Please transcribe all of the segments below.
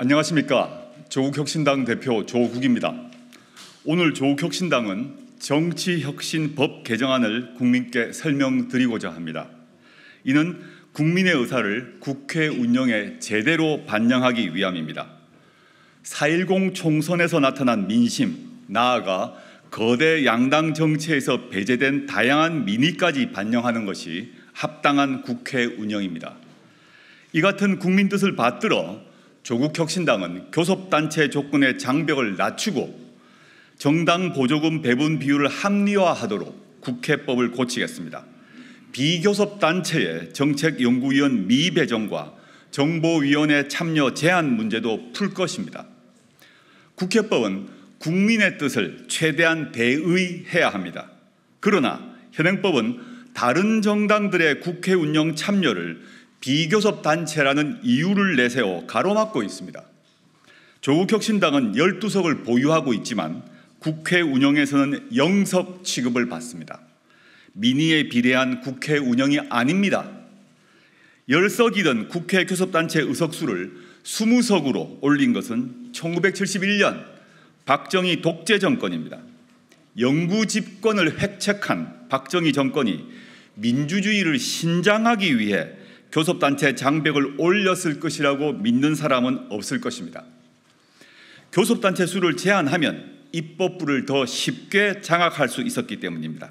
안녕하십니까. 조국혁신당 대표 조국입니다. 오늘 조국혁신당은 정치혁신법 개정안을 국민께 설명드리고자 합니다. 이는 국민의 의사를 국회 운영에 제대로 반영하기 위함입니다. 4.10 총선에서 나타난 민심, 나아가 거대 양당 정치에서 배제된 다양한 민의까지 반영하는 것이 합당한 국회 운영입니다. 이 같은 국민 뜻을 받들어 조국 혁신당은 교섭단체 조건의 장벽을 낮추고 정당 보조금 배분 비율을 합리화하도록 국회법을 고치겠습니다. 비교섭단체의 정책연구위원 미배정과 정보위원회 참여 제한 문제도 풀 것입니다. 국회법은 국민의 뜻을 최대한 배의해야 합니다. 그러나 현행법은 다른 정당들의 국회 운영 참여를 비교섭 단체라는 이유를 내세워 가로막고 있습니다. 조국 혁신당은 12석을 보유하고 있지만 국회 운영에서는 영석 취급을 받습니다. 민의에 비례한 국회 운영이 아닙니다. 10석이던 국회 교섭단체 의석수를 20석으로 올린 것은 1971년 박정희 독재 정권입니다. 영구 집권을 획책한 박정희 정권이 민주주의를 신장하기 위해 교섭단체 장벽을 올렸을 것이라고 믿는 사람은 없을 것입니다. 교섭단체 수를 제한하면 입법부를 더 쉽게 장악할 수 있었기 때문입니다.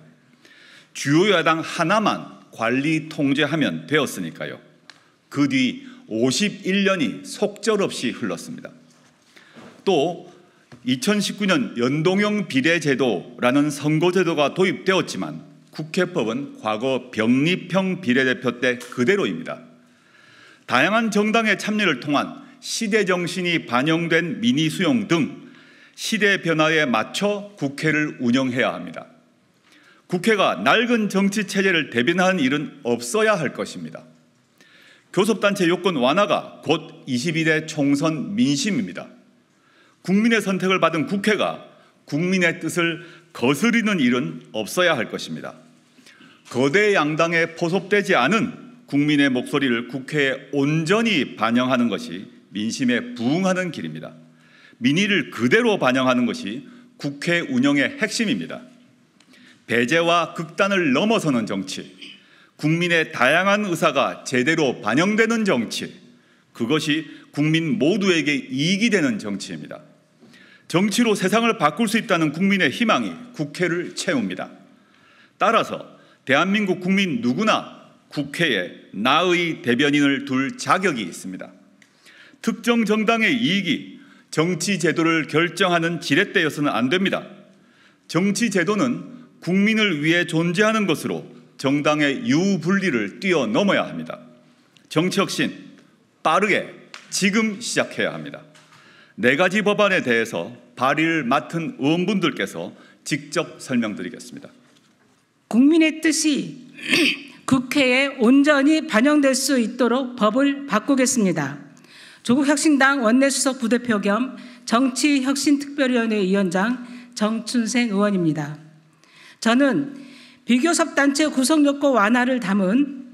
주요 야당 하나만 관리 통제하면 되었으니까요. 그 뒤 51년이 속절없이 흘렀습니다. 또 2019년 연동형 비례제도라는 선거제도가 도입되었지만 국회법은 과거 병립형 비례대표 때 그대로입니다. 다양한 정당의 참여를 통한 시대 정신이 반영된 미니 수용 등 시대 변화에 맞춰 국회를 운영해야 합니다. 국회가 낡은 정치 체제를 대변하는 일은 없어야 할 것입니다. 교섭단체 요건 완화가 곧2 1대 총선 민심입니다. 국민의 선택을 받은 국회가 국민의 뜻을 거스리는 일은 없어야 할 것입니다. 거대 양당에 포섭되지 않은 국민의 목소리를 국회에 온전히 반영하는 것이 민심에 부응하는 길입니다. 민의를 그대로 반영하는 것이 국회 운영의 핵심입니다. 배제와 극단을 넘어서는 정치, 국민의 다양한 의사가 제대로 반영되는 정치, 그것이 국민 모두에게 이익이 되는 정치입니다. 정치로 세상을 바꿀 수 있다는 국민의 희망이 국회를 채웁니다. 따라서 대한민국 국민 누구나 국회에 나의 대변인을 둘 자격이 있습니다. 특정 정당의 이익이 정치 제도를 결정하는 지렛대여서는 안 됩니다. 정치 제도는 국민을 위해 존재하는 것으로 정당의 유불리를 뛰어넘어야 합니다. 정치 혁신 빠르게 지금 시작해야 합니다. 네 가지 법안에 대해서 발의를 맡은 의원분들께서 직접 설명드리겠습니다. 국민의 뜻이 국회에 온전히 반영될 수 있도록 법을 바꾸겠습니다. 조국혁신당 원내수석 부대표 겸 정치혁신특별위원회 위원장 정춘생 의원입니다. 저는 비교섭단체 구성요건 완화를 담은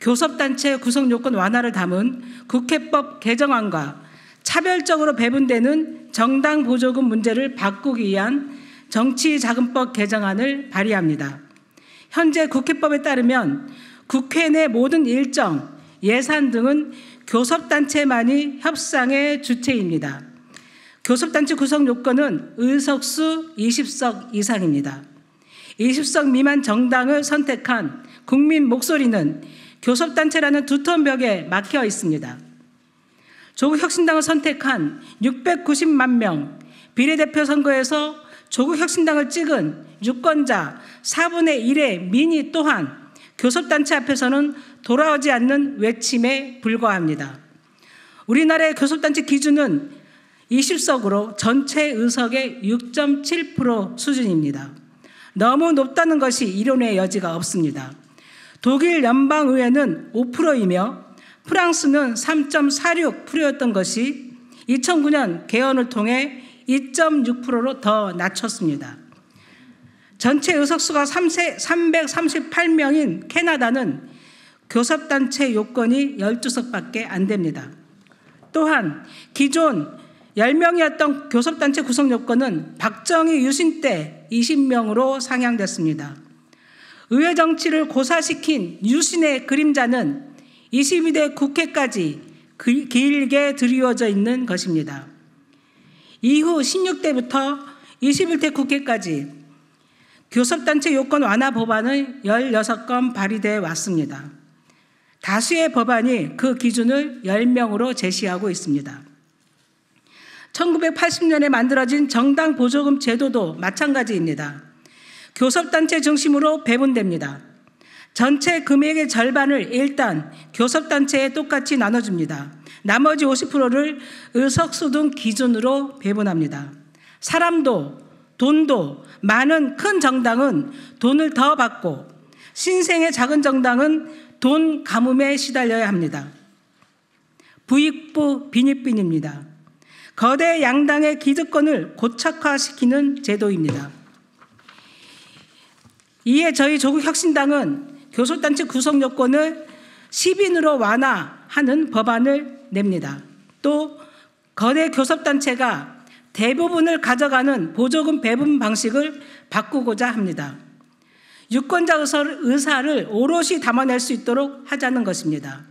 교섭단체 구성요건 완화를 담은 국회법 개정안과 차별적으로 배분되는 정당 보조금 문제를 바꾸기 위한 정치자금법 개정안을 발의합니다. 현재 국회법에 따르면 국회 내 모든 일정, 예산 등은 교섭단체만이 협상의 주체입니다. 교섭단체 구성 요건은 의석수 20석 이상입니다. 20석 미만 정당을 선택한 국민 목소리는 교섭단체라는 두터운 벽에 막혀 있습니다. 조국혁신당을 선택한 690만 명 비례대표 선거에서 조국 혁신당을 찍은 유권자 4분의 1의 민이 또한 교섭단체 앞에서는 돌아오지 않는 외침에 불과합니다. 우리나라의 교섭단체 기준은 20석으로 전체 의석의 6.7% 수준입니다. 너무 높다는 것이 이론의 여지가 없습니다. 독일 연방의회는 5%이며 프랑스는 3.46%였던 것이 2009년 개헌을 통해 2 6로더 낮췄습니다. 전체 의석수가 338명인 캐나다는 교섭단체 요건이 12석밖에 안 됩니다. 또한 기존 10명이었던 교섭단체 구성 요건은 박정희 유신 때 20명으로 상향됐습니다. 의회 정치를 고사시킨 유신의 그림자는 22대 국회까지 그, 길게 드리워져 있는 것입니다. 이후 16대부터 21대 국회까지 교섭단체 요건 완화 법안을 16건 발의되어 왔습니다. 다수의 법안이 그 기준을 10명으로 제시하고 있습니다. 1980년에 만들어진 정당 보조금 제도도 마찬가지입니다. 교섭단체 중심으로 배분됩니다. 전체 금액의 절반을 일단 교섭단체에 똑같이 나눠줍니다. 나머지 50%를 의석수 등 기준으로 배분합니다. 사람도 돈도 많은 큰 정당은 돈을 더 받고 신생의 작은 정당은 돈 가뭄에 시달려야 합니다. 부익부 빈익빈입니다. 거대 양당의 기득권을 고착화시키는 제도입니다. 이에 저희 조국혁신당은 교섭단체 구성 요건을 시인으로 완화하는 법안을 냅니다. 또 거래 교섭단체가 대부분을 가져가는 보조금 배분 방식을 바꾸고자 합니다. 유권자 의사를 오롯이 담아낼 수 있도록 하자는 것입니다.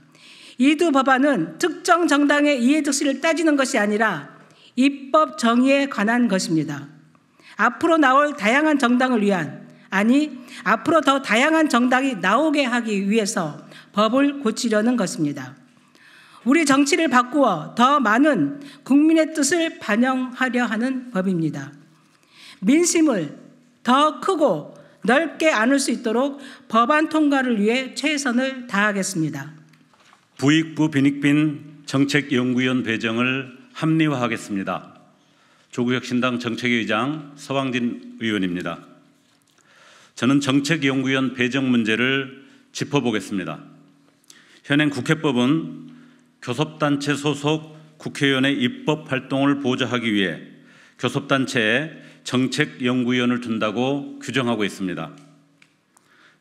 이 두 법안은 특정 정당의 이해득실을 따지는 것이 아니라 입법 정의에 관한 것입니다. 앞으로 나올 다양한 정당을 위한 아니, 앞으로 더 다양한 정당이 나오게 하기 위해서 법을 고치려는 것입니다. 우리 정치를 바꾸어 더 많은 국민의 뜻을 반영하려 하는 법입니다. 민심을 더 크고 넓게 안을 수 있도록 법안 통과를 위해 최선을 다하겠습니다. 부익부 빈익빈 정책연구위원 배정을 합리화하겠습니다. 조국혁신당 정책위의장 서왕진 의원입니다. 저는 정책연구위원 배정 문제를 짚어보겠습니다. 현행 국회법은 교섭단체 소속 국회의원의 입법 활동을 보좌하기 위해 교섭단체에 정책연구위원을 둔다고 규정하고 있습니다.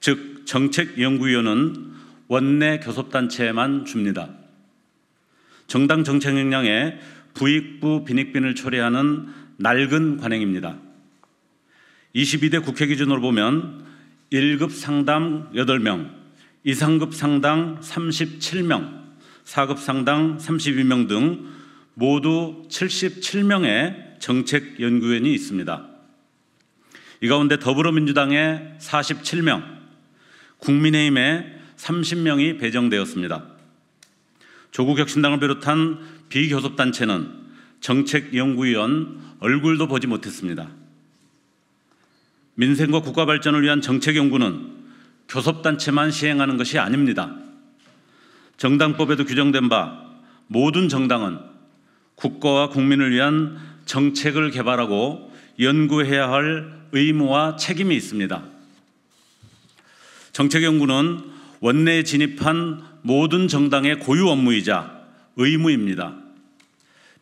즉 정책연구위원은 원내 교섭단체에만 줍니다. 정당 정책 역량에 부익부 빈익빈을 초래하는 낡은 관행입니다. 22대 국회 기준으로 보면 1급 상당 8명, 2상급 상당 37명, 4급 상당 32명 등 모두 77명의 정책 연구원이 있습니다. 이 가운데 더불어민주당의 47명, 국민의힘의 30명이 배정되었습니다. 조국혁신당을 비롯한 비교섭단체는 정책연구위원 얼굴도 보지 못했습니다. 민생과 국가 발전을 위한 정책 연구는 교섭단체만 시행하는 것이 아닙니다. 정당법에도 규정된 바 모든 정당은 국가와 국민을 위한 정책을 개발하고 연구해야 할 의무와 책임이 있습니다. 정책 연구는 원내에 진입한 모든 정당의 고유 업무이자 의무입니다.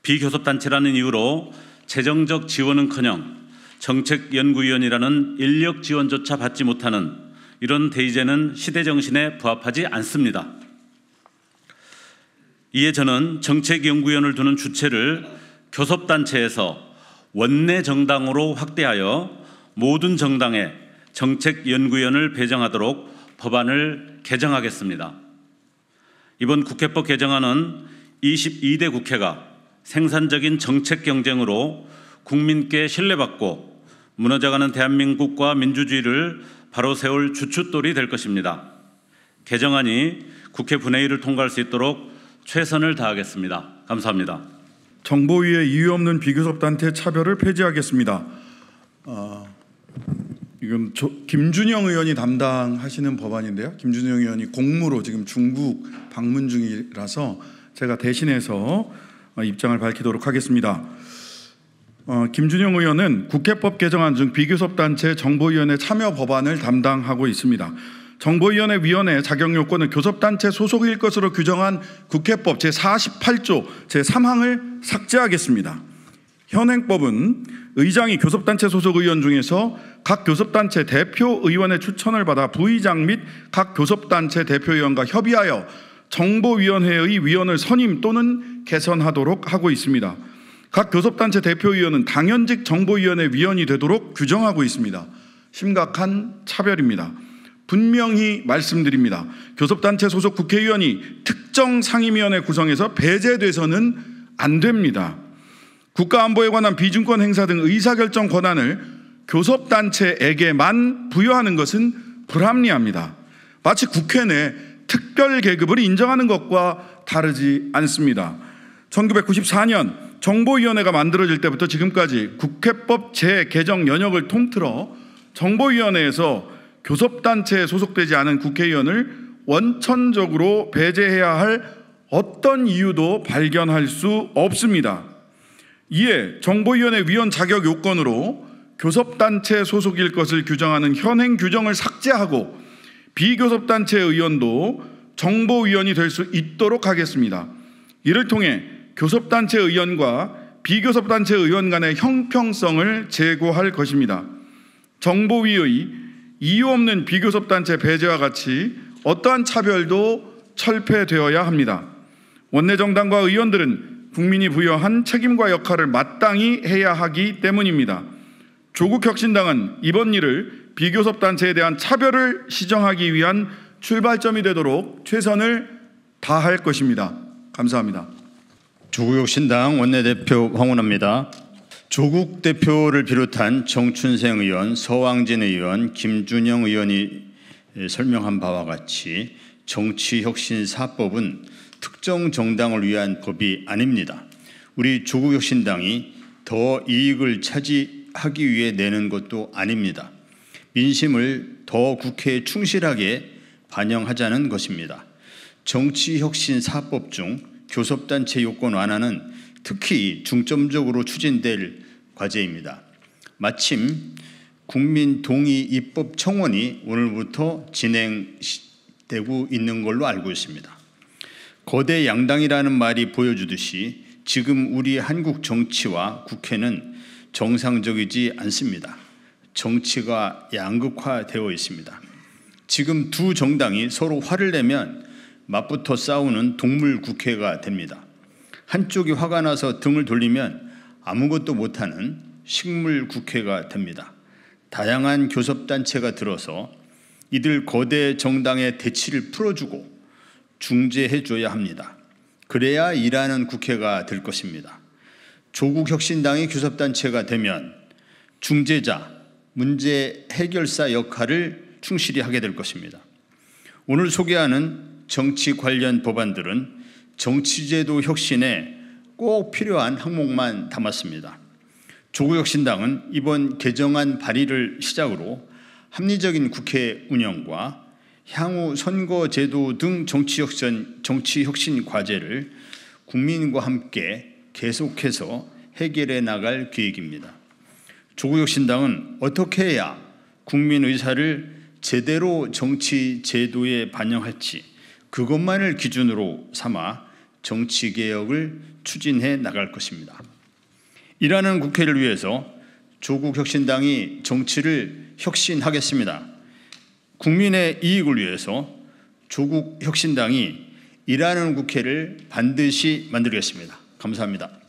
비교섭단체라는 이유로 재정적 지원은커녕 정책연구위원이라는 인력 지원조차 받지 못하는 이런 대의제는 시대 정신에 부합하지 않습니다. 이에 저는 정책연구위원을 두는 주체를 교섭단체에서 원내 정당으로 확대하여 모든 정당에 정책연구위원을 배정하도록 법안을 개정하겠습니다. 이번 국회법 개정안은 22대 국회가 생산적인 정책 경쟁으로 국민께 신뢰받고 무너져가는 대한민국과 민주주의를 바로 세울 주춧돌이 될 것입니다. 개정안이 국회 본회의를 통과할 수 있도록 최선을 다하겠습니다. 감사합니다. 정보위의 이유 없는 비교섭 단체 차별을 폐지하겠습니다. 어, 조, 김준영 의원이 담당하시는 법안인데요. 김준영 의원이 공무로 지금 중국 방문 중이라서 제가 대신해서 어, 입장을 밝히도록 하겠습니다. 어, 김준영 의원은 국회법 개정안 중 비교섭단체 정보위원회 참여 법안을 담당하고 있습니다. 정보위원회 위원회 자격 요건은 교섭단체 소속일 것으로 규정한 국회법 제48조 제3항을 삭제하겠습니다. 현행법은 의장이 교섭단체 소속 의원 중에서 각 교섭단체 대표 의원의 추천을 받아 부의장 및 각 교섭단체 대표위원과 협의하여 정보위원회의 위원을 선임 또는 개선하도록 하고 있습니다. 각 교섭단체 대표위원은 당연직 정보위원회 위원이 되도록 규정하고 있습니다. 심각한 차별입니다. 분명히 말씀드립니다. 교섭단체 소속 국회의원이 특정 상임위원회 구성에서 배제돼서는 안 됩니다. 국가안보에 관한 비중권 행사 등 의사결정 권한을 교섭단체에게만 부여하는 것은 불합리합니다. 마치 국회 내 특별 계급을 인정하는 것과 다르지 않습니다. 1994년 정보위원회가 만들어질 때부터 지금까지 국회법 재개정 연역을 통틀어 정보위원회에서 교섭단체에 소속되지 않은 국회의원을 원천적으로 배제해야 할 어떤 이유도 발견할 수 없습니다. 이에 정보위원회 위원 자격 요건으로 교섭단체 소속일 것을 규정하는 현행 규정을 삭제하고 비교섭단체 의원도 정보위원이 될 수 있도록 하겠습니다. 이를 통해 교섭단체 의원과 비교섭단체 의원 간의 형평성을 제고할 것입니다. 정보위의 이유 없는 비교섭단체 배제와 같이 어떠한 차별도 철폐되어야 합니다. 원내정당과 의원들은 국민이 부여한 책임과 역할을 마땅히 해야 하기 때문입니다. 조국혁신당은 이번 일을 비교섭단체에 대한 차별을 시정하기 위한 출발점이 되도록 최선을 다할 것입니다. 감사합니다. 조국혁신당 원내대표 황운합니다. 조국 대표를 비롯한 정춘생 의원, 서왕진 의원, 김준영 의원이 설명한 바와 같이 정치혁신사법은 특정 정당을 위한 법이 아닙니다. 우리 조국혁신당이 더 이익을 차지하기 위해 내는 것도 아닙니다. 민심을 더 국회에 충실하게 반영하자는 것입니다. 정치혁신사법 중 교섭단체 요건 완화는 특히 중점적으로 추진될 과제입니다. 마침 국민 동의 입법 청원이 오늘부터 진행되고 있는 걸로 알고 있습니다. 거대 양당이라는 말이 보여주듯이 지금 우리 한국 정치와 국회는 정상적이지 않습니다. 정치가 양극화되어 있습니다. 지금 두 정당이 서로 화를 내면 맞붙어 싸우는 동물 국회가 됩니다. 한쪽이 화가 나서 등을 돌리면 아무것도 못하는 식물 국회가 됩니다. 다양한 교섭단체가 들어서 이들 거대 정당의 대치를 풀어주고 중재해줘야 합니다. 그래야 일하는 국회가 될 것입니다. 조국혁신당의 교섭단체가 되면 중재자, 문제 해결사 역할을 충실히 하게 될 것입니다. 오늘 소개하는 정치 관련 법안들은 정치제도 혁신에 꼭 필요한 항목만 담았습니다. 조국혁신당은 이번 개정안 발의를 시작으로 합리적인 국회 운영과 향후 선거제도 등 정치혁신, 정치혁신 과제를 국민과 함께 계속해서 해결해 나갈 계획입니다. 조국혁신당은 어떻게 해야 국민 의사를 제대로 정치 제도에 반영할지 그것만을 기준으로 삼아 정치 개혁을 추진해 나갈 것입니다. 일하는 국회를 위해서 조국 혁신당이 정치를 혁신하겠습니다. 국민의 이익을 위해서 조국 혁신당이 일하는 국회를 반드시 만들겠습니다. 감사합니다.